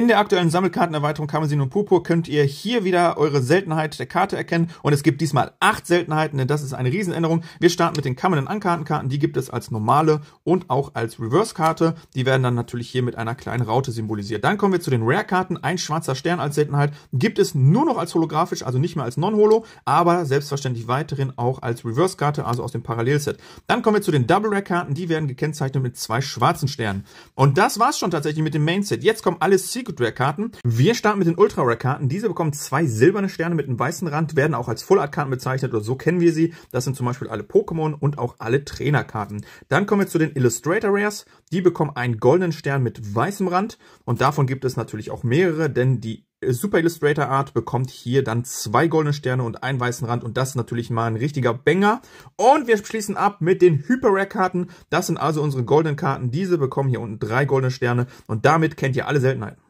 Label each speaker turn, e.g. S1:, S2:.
S1: In der aktuellen Sammelkartenerweiterung Karmesin und Purpur könnt ihr hier wieder eure Seltenheit der Karte erkennen und es gibt diesmal acht Seltenheiten, denn das ist eine Riesenänderung. Wir starten mit den Kammern- und Ankartenkarten, die gibt es als normale und auch als Reverse-Karte. Die werden dann natürlich hier mit einer kleinen Raute symbolisiert. Dann kommen wir zu den Rare-Karten, ein schwarzer Stern als Seltenheit, gibt es nur noch als holographisch, also nicht mehr als Non-Holo, aber selbstverständlich weiterhin auch als Reverse-Karte, also aus dem Parallelset. Dann kommen wir zu den Double-Rare-Karten, die werden gekennzeichnet mit zwei schwarzen Sternen. Und das war's schon tatsächlich mit dem Main-Set. Jetzt kommen alle Secret Secret Rare Karten. Wir starten mit den Ultra Rare Karten. Diese bekommen zwei silberne Sterne mit einem weißen Rand, werden auch als Full Art Karten bezeichnet oder so kennen wir sie. Das sind zum Beispiel alle Pokémon und auch alle Trainerkarten. Dann kommen wir zu den Illustrator Rares. Die bekommen einen goldenen Stern mit weißem Rand und davon gibt es natürlich auch mehrere, denn die äh, Super Illustrator Art bekommt hier dann zwei goldene Sterne und einen weißen Rand und das ist natürlich mal ein richtiger Banger. Und wir schließen ab mit den Hyper Rare Karten. Das sind also unsere goldenen Karten. Diese bekommen hier unten drei goldene Sterne und damit kennt ihr alle Seltenheiten.